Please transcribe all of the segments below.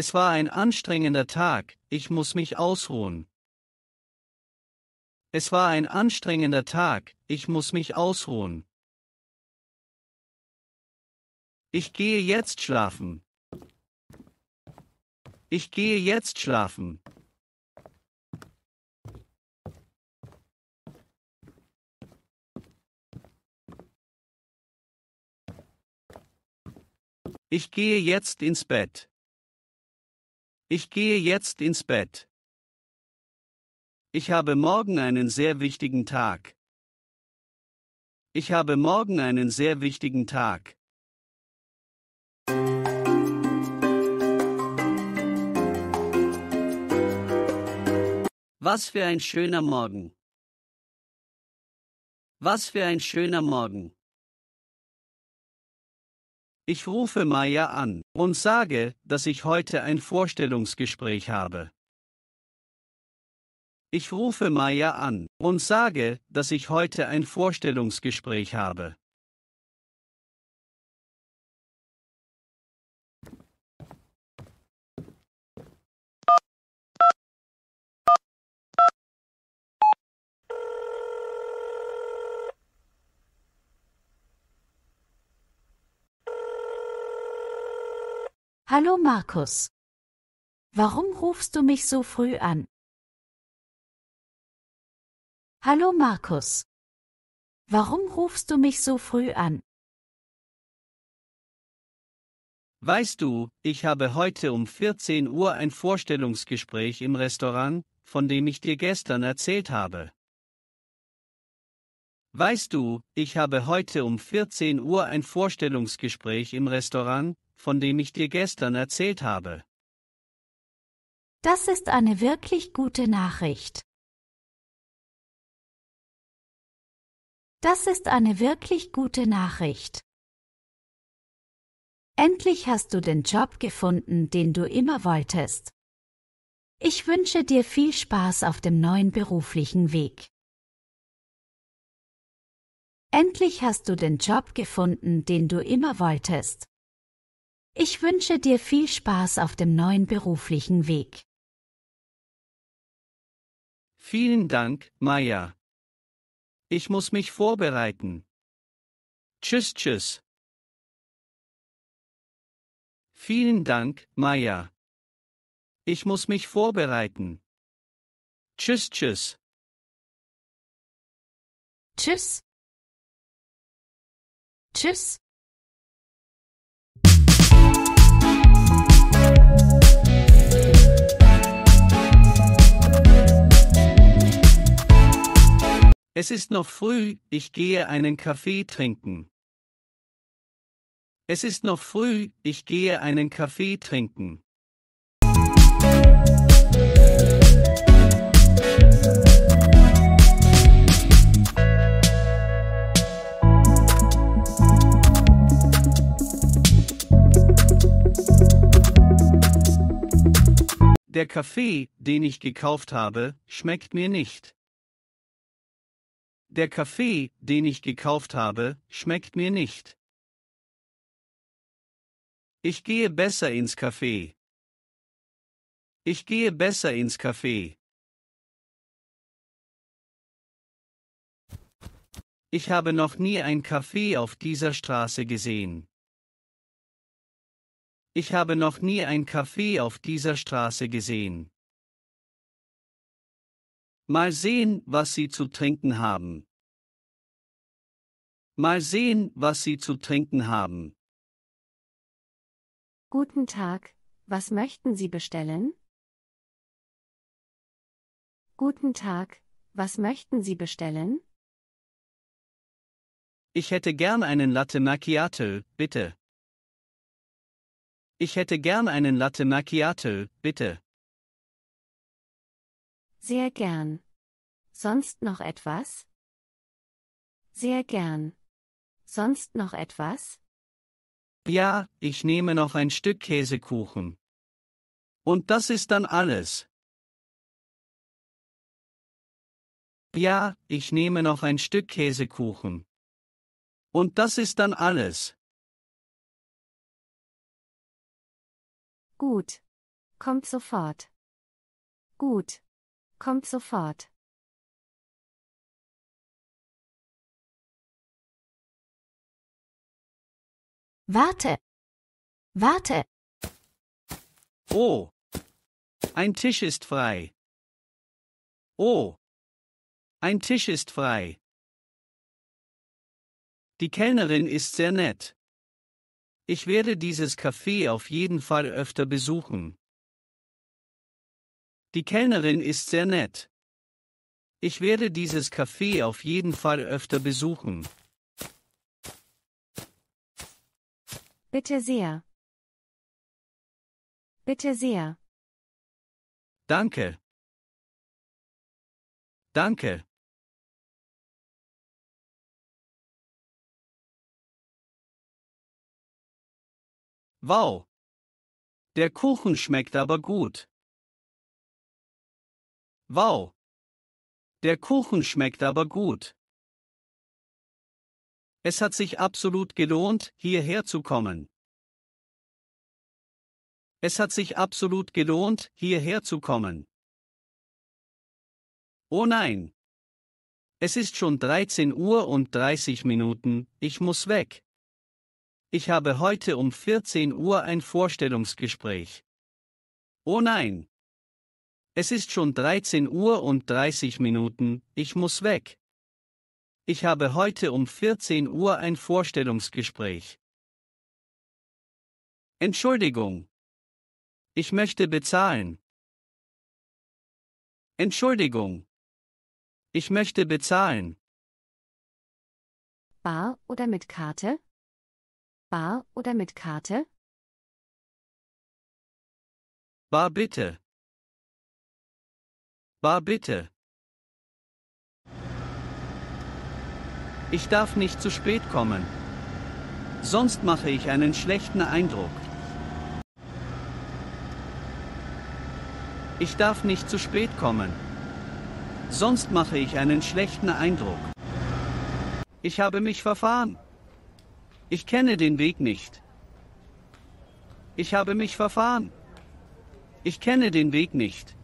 Es war ein anstrengender Tag, ich muss mich ausruhen. Es war ein anstrengender Tag, ich muss mich ausruhen. Ich gehe jetzt schlafen. Ich gehe jetzt schlafen. Ich gehe jetzt ins Bett. Ich gehe jetzt ins Bett. Ich habe morgen einen sehr wichtigen Tag. Ich habe morgen einen sehr wichtigen Tag. Was für ein schöner Morgen. Was für ein schöner Morgen. Ich rufe Maya an und sage, dass ich heute ein Vorstellungsgespräch habe. Ich rufe Maya an und sage, dass ich heute ein Vorstellungsgespräch habe. Hallo Markus. Warum rufst du mich so früh an? Hallo Markus. Warum rufst du mich so früh an? Weißt du, ich habe heute um 14 Uhr ein Vorstellungsgespräch im Restaurant, von dem ich dir gestern erzählt habe. Weißt du, ich habe heute um 14 Uhr ein Vorstellungsgespräch im Restaurant, von dem ich dir gestern erzählt habe. Das ist eine wirklich gute Nachricht. Das ist eine wirklich gute Nachricht. Endlich hast du den Job gefunden, den du immer wolltest. Ich wünsche dir viel Spaß auf dem neuen beruflichen Weg. Endlich hast du den Job gefunden, den du immer wolltest. Ich wünsche dir viel Spaß auf dem neuen beruflichen Weg. Vielen Dank, Maya. Ich muss mich vorbereiten. Tschüss, tschüss. Vielen Dank, Maya. Ich muss mich vorbereiten. Tschüss, tschüss. Tschüss. Tschüss. Es ist noch früh, ich gehe einen Kaffee trinken. Es ist noch früh, ich gehe einen Kaffee trinken. Der Kaffee, den ich gekauft habe, schmeckt mir nicht. Der Kaffee, den ich gekauft habe, schmeckt mir nicht. Ich gehe besser ins Kaffee. Ich gehe besser ins Kaffee. Ich habe noch nie ein Kaffee auf dieser Straße gesehen. Ich habe noch nie ein Kaffee auf dieser Straße gesehen. Mal sehen, was Sie zu trinken haben. Mal sehen, was Sie zu trinken haben. Guten Tag, was möchten Sie bestellen? Guten Tag, was möchten Sie bestellen? Ich hätte gern einen Latte Macchiato, bitte. Ich hätte gern einen Latte Macchiato, bitte. Sehr gern. Sonst noch etwas? Sehr gern. Sonst noch etwas? Ja, ich nehme noch ein Stück Käsekuchen. Und das ist dann alles. Ja, ich nehme noch ein Stück Käsekuchen. Und das ist dann alles. Gut. Kommt sofort. Gut. Kommt sofort. Warte. Warte. Oh. Ein Tisch ist frei. Oh. Ein Tisch ist frei. Die Kellnerin ist sehr nett. Ich werde dieses Café auf jeden Fall öfter besuchen. Die Kellnerin ist sehr nett. Ich werde dieses Café auf jeden Fall öfter besuchen. Bitte sehr. Bitte sehr. Danke. Danke. Wow. Der Kuchen schmeckt aber gut. Wow! Der Kuchen schmeckt aber gut. Es hat sich absolut gelohnt, hierher zu kommen. Es hat sich absolut gelohnt, hierher zu kommen. Oh nein! Es ist schon 13 Uhr und 30 Minuten, ich muss weg. Ich habe heute um 14 Uhr ein Vorstellungsgespräch. Oh nein! Es ist schon 13 Uhr und 30 Minuten, ich muss weg. Ich habe heute um 14 Uhr ein Vorstellungsgespräch. Entschuldigung. Ich möchte bezahlen. Entschuldigung. Ich möchte bezahlen. Bar oder mit Karte? Bar oder mit Karte? Bar bitte. Bar bitte. Ich darf nicht zu spät kommen. Sonst mache ich einen schlechten Eindruck. Ich darf nicht zu spät kommen. Sonst mache ich einen schlechten Eindruck. Ich habe mich verfahren. Ich kenne den Weg nicht. Ich habe mich verfahren. Ich kenne den Weg nicht.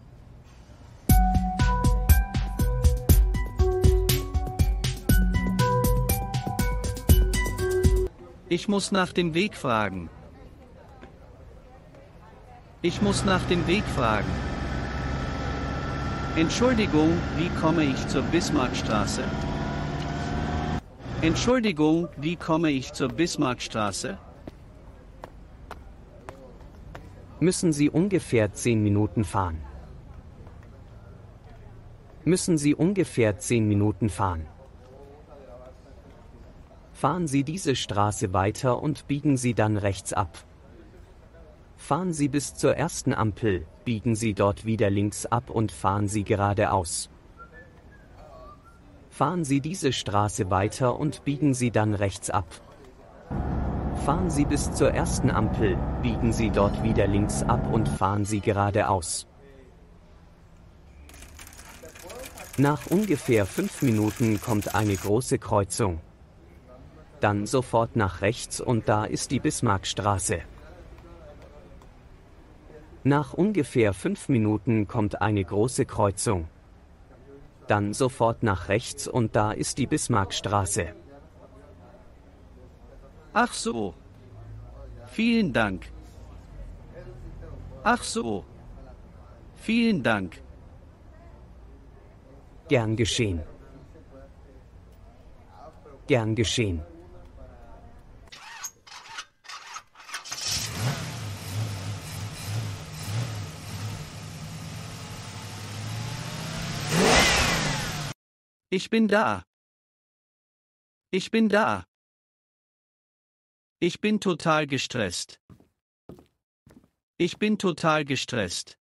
Ich muss nach dem Weg fragen. Ich muss nach dem Weg fragen. Entschuldigung, wie komme ich zur Bismarckstraße? Entschuldigung, wie komme ich zur Bismarckstraße? Müssen Sie ungefähr zehn Minuten fahren? Müssen Sie ungefähr 10 Minuten fahren? Fahren Sie diese Straße weiter und biegen Sie dann rechts ab. Fahren Sie bis zur ersten Ampel, biegen Sie dort wieder links ab und fahren Sie geradeaus. Fahren Sie diese Straße weiter und biegen Sie dann rechts ab. Fahren Sie bis zur ersten Ampel, biegen Sie dort wieder links ab und fahren Sie geradeaus. Nach ungefähr fünf Minuten kommt eine große Kreuzung dann sofort nach rechts und da ist die Bismarckstraße. Nach ungefähr fünf Minuten kommt eine große Kreuzung. Dann sofort nach rechts und da ist die Bismarckstraße. Ach so. Vielen Dank. Ach so. Vielen Dank. Gern geschehen. Gern geschehen. Ich bin da. Ich bin da. Ich bin total gestresst. Ich bin total gestresst.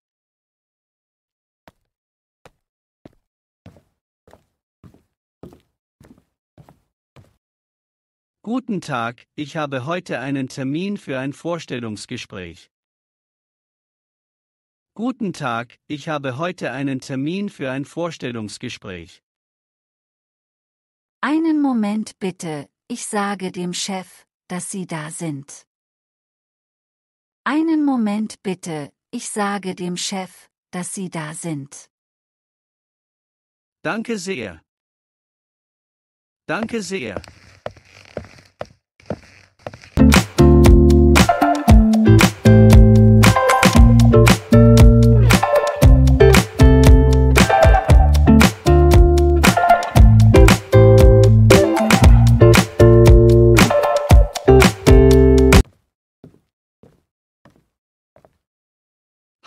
Guten Tag, ich habe heute einen Termin für ein Vorstellungsgespräch. Guten Tag, ich habe heute einen Termin für ein Vorstellungsgespräch. Einen Moment bitte, ich sage dem Chef, dass Sie da sind. Einen Moment bitte, ich sage dem Chef, dass Sie da sind. Danke sehr. Danke sehr.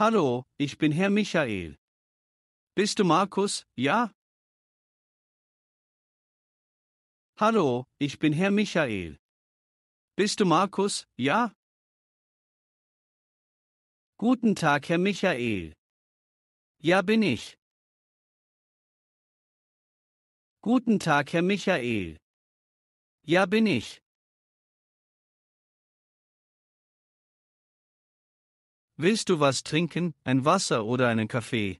Hallo, ich bin Herr Michael. Bist du Markus? Ja? Hallo, ich bin Herr Michael. Bist du Markus? Ja? Guten Tag, Herr Michael. Ja, bin ich. Guten Tag, Herr Michael. Ja, bin ich. Willst du was trinken, ein Wasser oder einen Kaffee?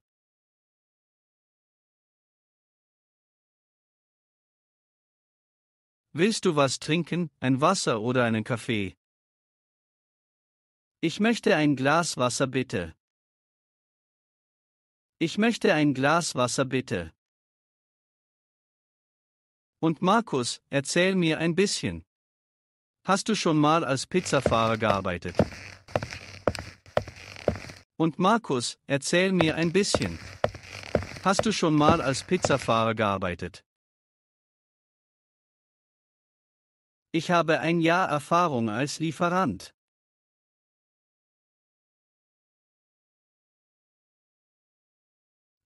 Willst du was trinken, ein Wasser oder einen Kaffee? Ich möchte ein Glas Wasser bitte. Ich möchte ein Glas Wasser bitte. Und Markus, erzähl mir ein bisschen. Hast du schon mal als Pizzafahrer gearbeitet? Und Markus, erzähl mir ein bisschen. Hast du schon mal als Pizzafahrer gearbeitet? Ich habe ein Jahr Erfahrung als Lieferant.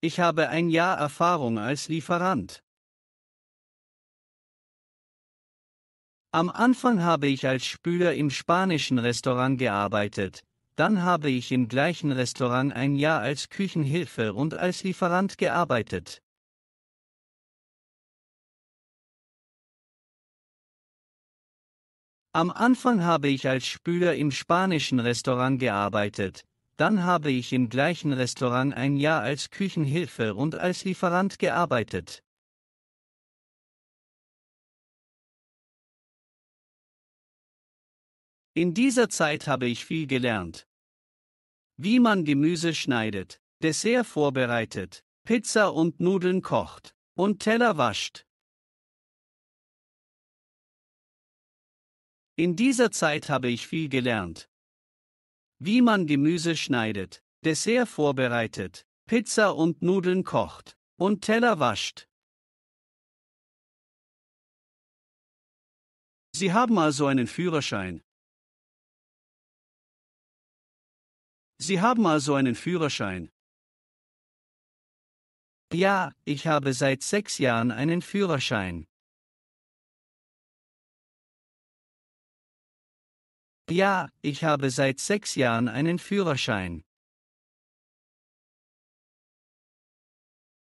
Ich habe ein Jahr Erfahrung als Lieferant. Am Anfang habe ich als Spüler im spanischen Restaurant gearbeitet, dann habe ich im gleichen Restaurant ein Jahr als Küchenhilfe und als Lieferant gearbeitet. Am Anfang habe ich als Spüler im spanischen Restaurant gearbeitet, dann habe ich im gleichen Restaurant ein Jahr als Küchenhilfe und als Lieferant gearbeitet. In dieser Zeit habe ich viel gelernt wie man Gemüse schneidet, Dessert vorbereitet, Pizza und Nudeln kocht und Teller wascht. In dieser Zeit habe ich viel gelernt. Wie man Gemüse schneidet, Dessert vorbereitet, Pizza und Nudeln kocht und Teller wascht. Sie haben also einen Führerschein. Sie haben also einen Führerschein. Ja, ich habe seit sechs Jahren einen Führerschein. Ja, ich habe seit sechs Jahren einen Führerschein.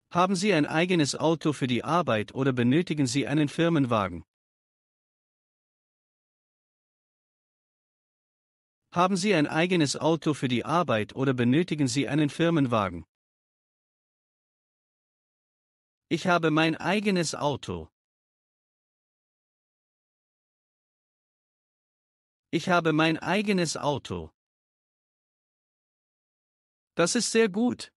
Haben Sie ein eigenes Auto für die Arbeit oder benötigen Sie einen Firmenwagen? Haben Sie ein eigenes Auto für die Arbeit oder benötigen Sie einen Firmenwagen? Ich habe mein eigenes Auto. Ich habe mein eigenes Auto. Das ist sehr gut.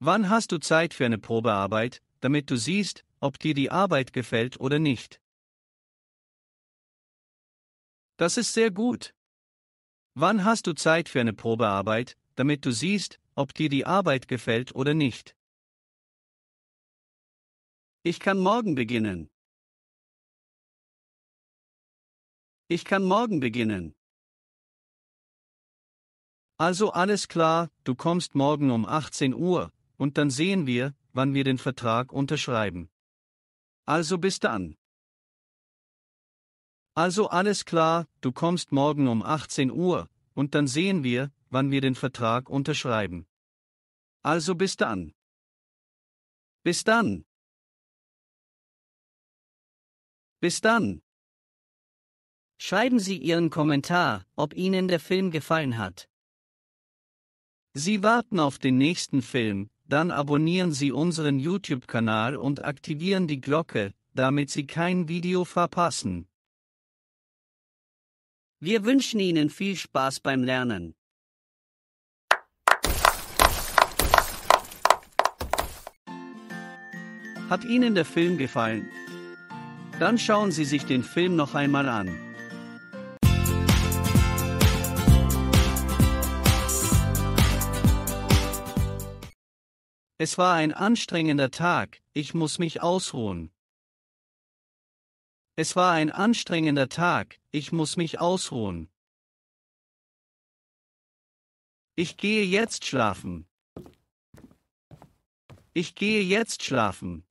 Wann hast du Zeit für eine Probearbeit, damit du siehst, ob dir die Arbeit gefällt oder nicht? Das ist sehr gut. Wann hast du Zeit für eine Probearbeit, damit du siehst, ob dir die Arbeit gefällt oder nicht? Ich kann morgen beginnen. Ich kann morgen beginnen. Also alles klar, du kommst morgen um 18 Uhr, und dann sehen wir, wann wir den Vertrag unterschreiben. Also bis dann. Also alles klar, du kommst morgen um 18 Uhr, und dann sehen wir, wann wir den Vertrag unterschreiben. Also bis dann. Bis dann. Bis dann. Schreiben Sie Ihren Kommentar, ob Ihnen der Film gefallen hat. Sie warten auf den nächsten Film, dann abonnieren Sie unseren YouTube-Kanal und aktivieren die Glocke, damit Sie kein Video verpassen. Wir wünschen Ihnen viel Spaß beim Lernen. Hat Ihnen der Film gefallen? Dann schauen Sie sich den Film noch einmal an. Es war ein anstrengender Tag, ich muss mich ausruhen. Es war ein anstrengender Tag, ich muss mich ausruhen. Ich gehe jetzt schlafen. Ich gehe jetzt schlafen.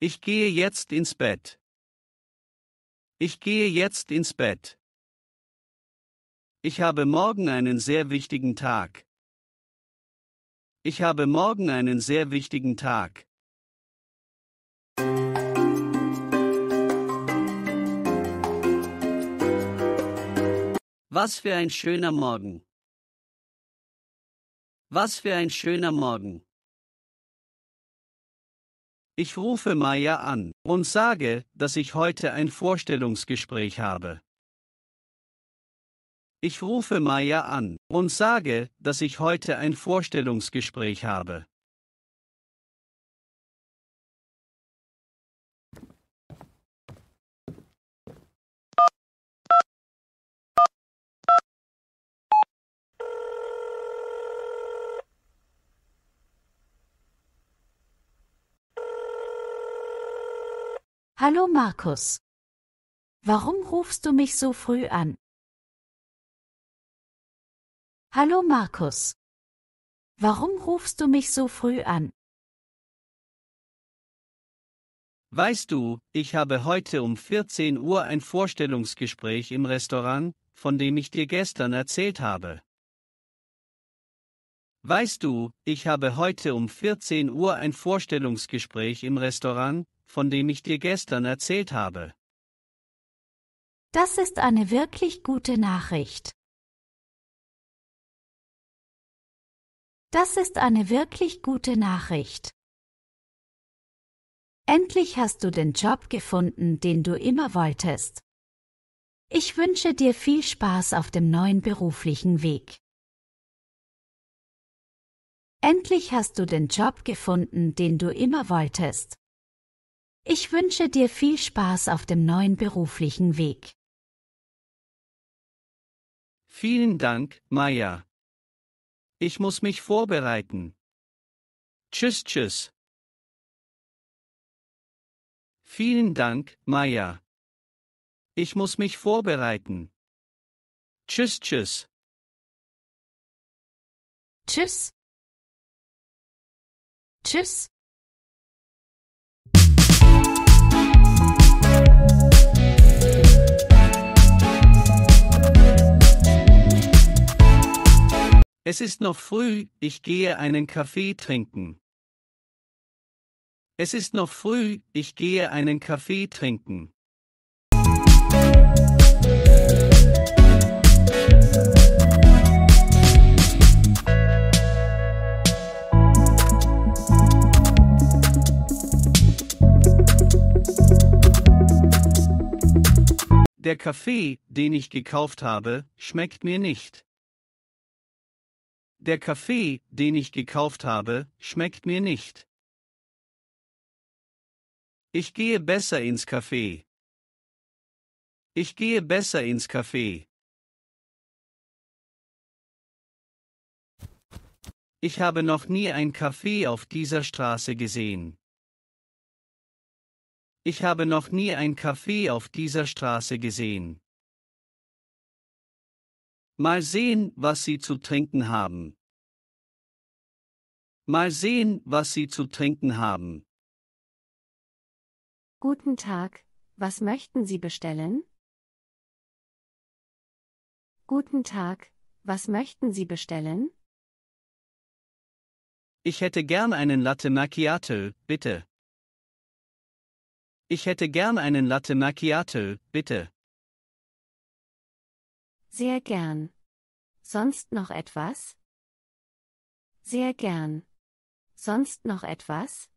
Ich gehe jetzt ins Bett. Ich gehe jetzt ins Bett. Ich habe morgen einen sehr wichtigen Tag. Ich habe morgen einen sehr wichtigen Tag. Was für ein schöner Morgen. Was für ein schöner Morgen. Ich rufe Maya an und sage, dass ich heute ein Vorstellungsgespräch habe. Ich rufe Maya an und sage, dass ich heute ein Vorstellungsgespräch habe. Hallo Markus. Warum rufst du mich so früh an? Hallo Markus. Warum rufst du mich so früh an? Weißt du, ich habe heute um 14 Uhr ein Vorstellungsgespräch im Restaurant, von dem ich dir gestern erzählt habe. Weißt du, ich habe heute um 14 Uhr ein Vorstellungsgespräch im Restaurant, von dem ich dir gestern erzählt habe. Das ist eine wirklich gute Nachricht. Das ist eine wirklich gute Nachricht. Endlich hast du den Job gefunden, den du immer wolltest. Ich wünsche dir viel Spaß auf dem neuen beruflichen Weg. Endlich hast du den Job gefunden, den du immer wolltest. Ich wünsche dir viel Spaß auf dem neuen beruflichen Weg. Vielen Dank, Maya. Ich muss mich vorbereiten. Tschüss, tschüss. Vielen Dank, Maya. Ich muss mich vorbereiten. Tschüss, tschüss. Tschüss. Tschüss. Es ist noch früh, ich gehe einen Kaffee trinken. Es ist noch früh, ich gehe einen Kaffee trinken. Der Kaffee, den ich gekauft habe, schmeckt mir nicht. Der Kaffee, den ich gekauft habe, schmeckt mir nicht. Ich gehe besser ins Kaffee. Ich gehe besser ins Kaffee. Ich habe noch nie ein Kaffee auf dieser Straße gesehen. Ich habe noch nie ein Kaffee auf dieser Straße gesehen. Mal sehen, was Sie zu trinken haben. Mal sehen, was Sie zu trinken haben. Guten Tag, was möchten Sie bestellen? Guten Tag, was möchten Sie bestellen? Ich hätte gern einen Latte Macchiato, bitte. Ich hätte gern einen Latte Macchiato, bitte. Sehr gern. Sonst noch etwas? Sehr gern. Sonst noch etwas?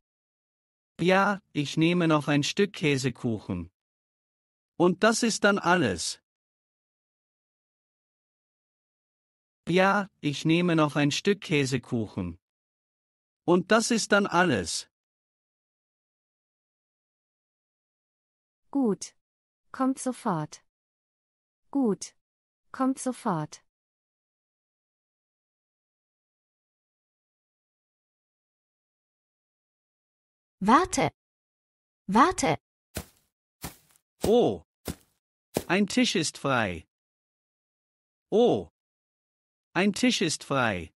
Ja, ich nehme noch ein Stück Käsekuchen. Und das ist dann alles. Ja, ich nehme noch ein Stück Käsekuchen. Und das ist dann alles. Gut. Kommt sofort. Gut. Kommt sofort. Warte. Warte. Oh. Ein Tisch ist frei. Oh. Ein Tisch ist frei.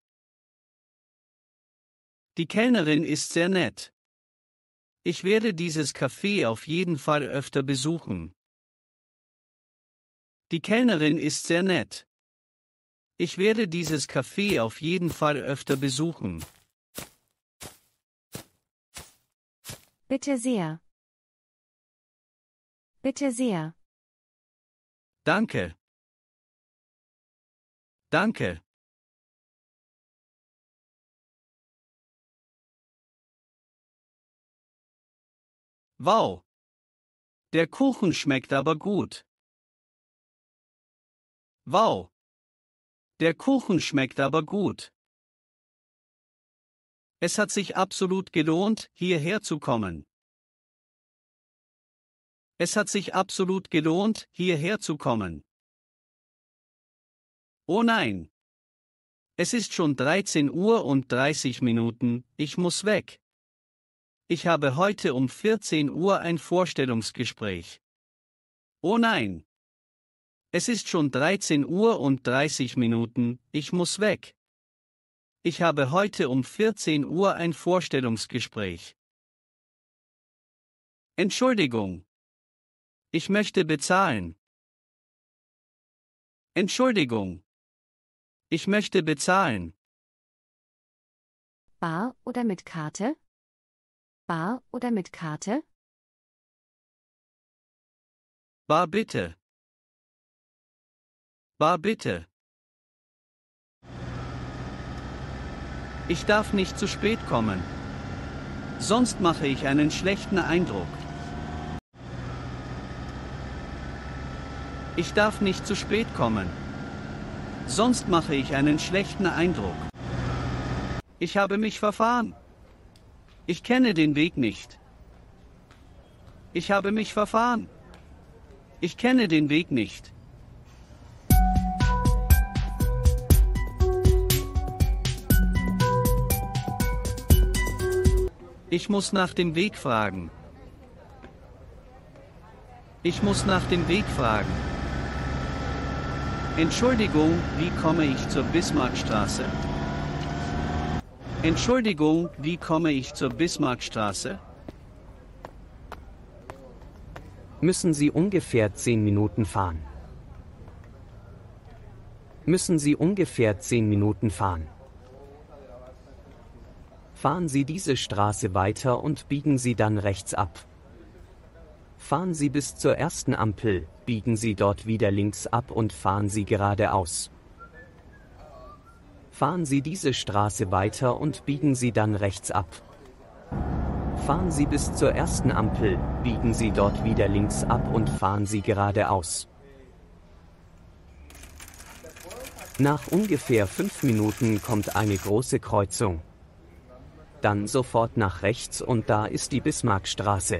Die Kellnerin ist sehr nett. Ich werde dieses Café auf jeden Fall öfter besuchen. Die Kellnerin ist sehr nett. Ich werde dieses Café auf jeden Fall öfter besuchen. Bitte sehr. Bitte sehr. Danke. Danke. Wow. Der Kuchen schmeckt aber gut. Wow! Der Kuchen schmeckt aber gut. Es hat sich absolut gelohnt, hierher zu kommen. Es hat sich absolut gelohnt, hierher zu kommen. Oh nein! Es ist schon 13 Uhr und 30 Minuten, ich muss weg. Ich habe heute um 14 Uhr ein Vorstellungsgespräch. Oh nein! Es ist schon 13 Uhr und 30 Minuten, ich muss weg. Ich habe heute um 14 Uhr ein Vorstellungsgespräch. Entschuldigung. Ich möchte bezahlen. Entschuldigung. Ich möchte bezahlen. Bar oder mit Karte? Bar oder mit Karte? Bar bitte. Bar bitte. Ich darf nicht zu spät kommen. Sonst mache ich einen schlechten Eindruck. Ich darf nicht zu spät kommen. Sonst mache ich einen schlechten Eindruck. Ich habe mich verfahren. Ich kenne den Weg nicht. Ich habe mich verfahren. Ich kenne den Weg nicht. Ich muss nach dem Weg fragen. Ich muss nach dem Weg fragen. Entschuldigung, wie komme ich zur Bismarckstraße? Entschuldigung, wie komme ich zur Bismarckstraße? Müssen Sie ungefähr zehn Minuten fahren? Müssen Sie ungefähr 10 Minuten fahren? Fahren Sie diese Straße weiter und biegen Sie dann rechts ab. Fahren Sie bis zur ersten Ampel, biegen Sie dort wieder links ab und fahren Sie geradeaus. Fahren Sie diese Straße weiter und biegen Sie dann rechts ab. Fahren Sie bis zur ersten Ampel, biegen Sie dort wieder links ab und fahren Sie geradeaus. Nach ungefähr fünf Minuten kommt eine große Kreuzung dann sofort nach rechts und da ist die Bismarckstraße.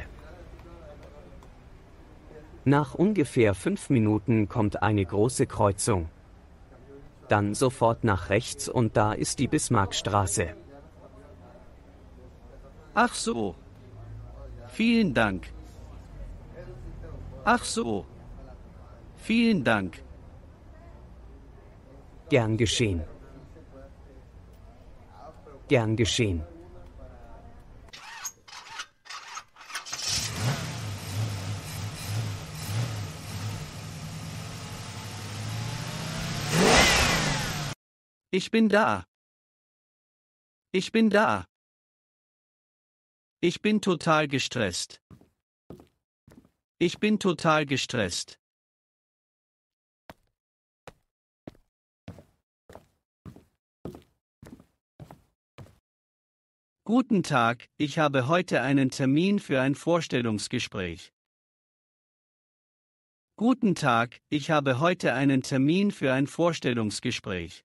Nach ungefähr fünf Minuten kommt eine große Kreuzung. Dann sofort nach rechts und da ist die Bismarckstraße. Ach so. Vielen Dank. Ach so. Vielen Dank. Gern geschehen. Gern geschehen. Ich bin da. Ich bin da. Ich bin total gestresst. Ich bin total gestresst. Guten Tag, ich habe heute einen Termin für ein Vorstellungsgespräch. Guten Tag, ich habe heute einen Termin für ein Vorstellungsgespräch.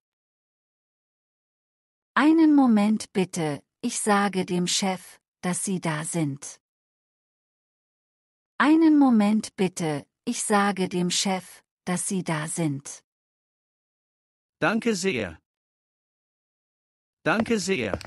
Einen Moment bitte, ich sage dem Chef, dass Sie da sind. Einen Moment bitte, ich sage dem Chef, dass Sie da sind. Danke sehr. Danke sehr.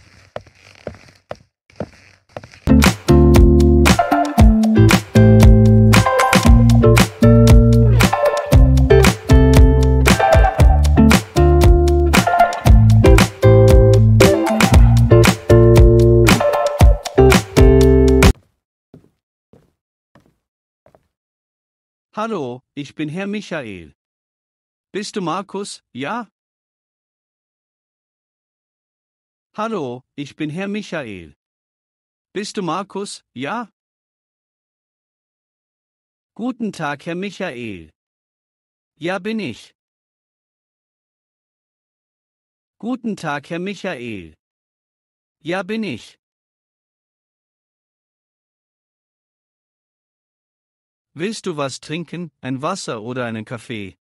Hallo, ich bin Herr Michael. Bist du Markus? Ja? Hallo, ich bin Herr Michael. Bist du Markus? Ja? Guten Tag, Herr Michael. Ja, bin ich. Guten Tag, Herr Michael. Ja, bin ich. Willst du was trinken, ein Wasser oder einen Kaffee?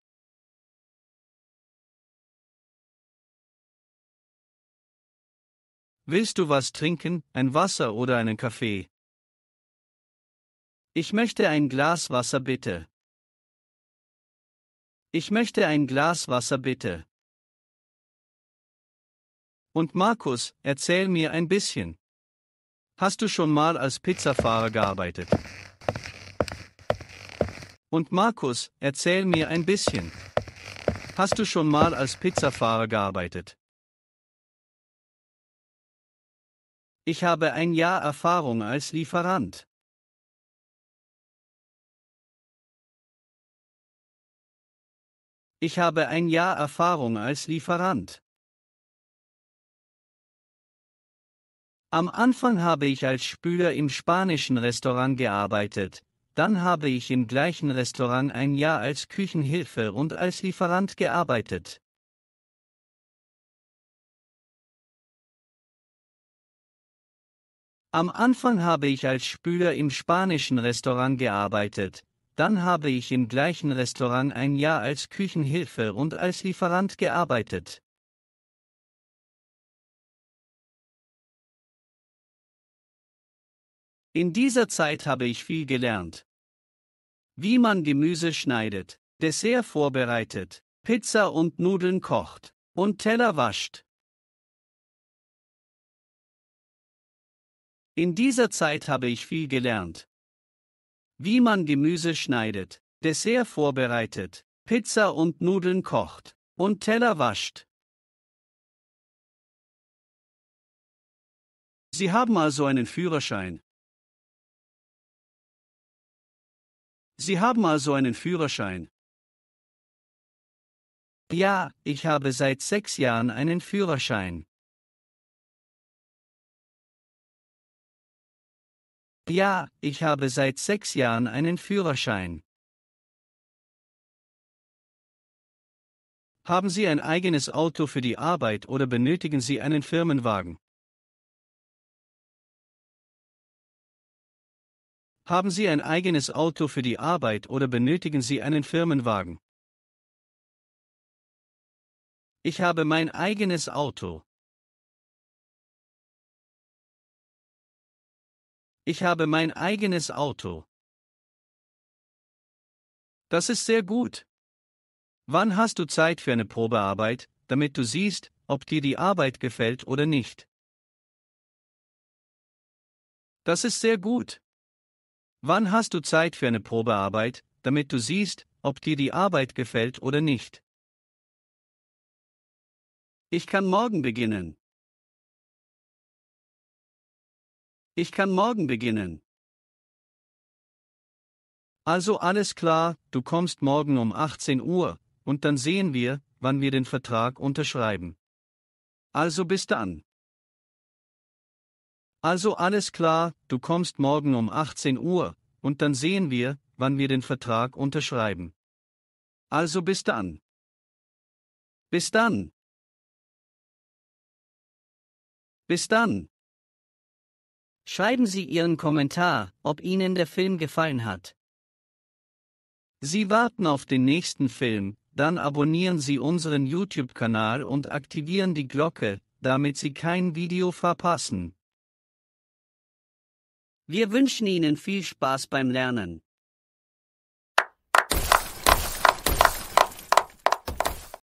Willst du was trinken, ein Wasser oder einen Kaffee? Ich möchte ein Glas Wasser bitte. Ich möchte ein Glas Wasser bitte. Und Markus, erzähl mir ein bisschen. Hast du schon mal als Pizzafahrer gearbeitet? Und Markus, erzähl mir ein bisschen. Hast du schon mal als Pizzafahrer gearbeitet? Ich habe ein Jahr Erfahrung als Lieferant. Ich habe ein Jahr Erfahrung als Lieferant. Am Anfang habe ich als Spüler im spanischen Restaurant gearbeitet, dann habe ich im gleichen Restaurant ein Jahr als Küchenhilfe und als Lieferant gearbeitet. Am Anfang habe ich als Spüler im spanischen Restaurant gearbeitet, dann habe ich im gleichen Restaurant ein Jahr als Küchenhilfe und als Lieferant gearbeitet. In dieser Zeit habe ich viel gelernt. Wie man Gemüse schneidet, Dessert vorbereitet, Pizza und Nudeln kocht und Teller wascht. In dieser Zeit habe ich viel gelernt. Wie man Gemüse schneidet, Dessert vorbereitet, Pizza und Nudeln kocht und Teller wascht. Sie haben also einen Führerschein, Sie haben also einen Führerschein. Ja, ich habe seit sechs Jahren einen Führerschein. Ja, ich habe seit sechs Jahren einen Führerschein. Haben Sie ein eigenes Auto für die Arbeit oder benötigen Sie einen Firmenwagen? Haben Sie ein eigenes Auto für die Arbeit oder benötigen Sie einen Firmenwagen? Ich habe mein eigenes Auto. Ich habe mein eigenes Auto. Das ist sehr gut. Wann hast du Zeit für eine Probearbeit, damit du siehst, ob dir die Arbeit gefällt oder nicht? Das ist sehr gut. Wann hast du Zeit für eine Probearbeit, damit du siehst, ob dir die Arbeit gefällt oder nicht? Ich kann morgen beginnen. Ich kann morgen beginnen. Also alles klar, du kommst morgen um 18 Uhr, und dann sehen wir, wann wir den Vertrag unterschreiben. Also bis dann. Also alles klar, du kommst morgen um 18 Uhr, und dann sehen wir, wann wir den Vertrag unterschreiben. Also bis dann. Bis dann. Bis dann. Schreiben Sie Ihren Kommentar, ob Ihnen der Film gefallen hat. Sie warten auf den nächsten Film, dann abonnieren Sie unseren YouTube-Kanal und aktivieren die Glocke, damit Sie kein Video verpassen. Wir wünschen Ihnen viel Spaß beim Lernen.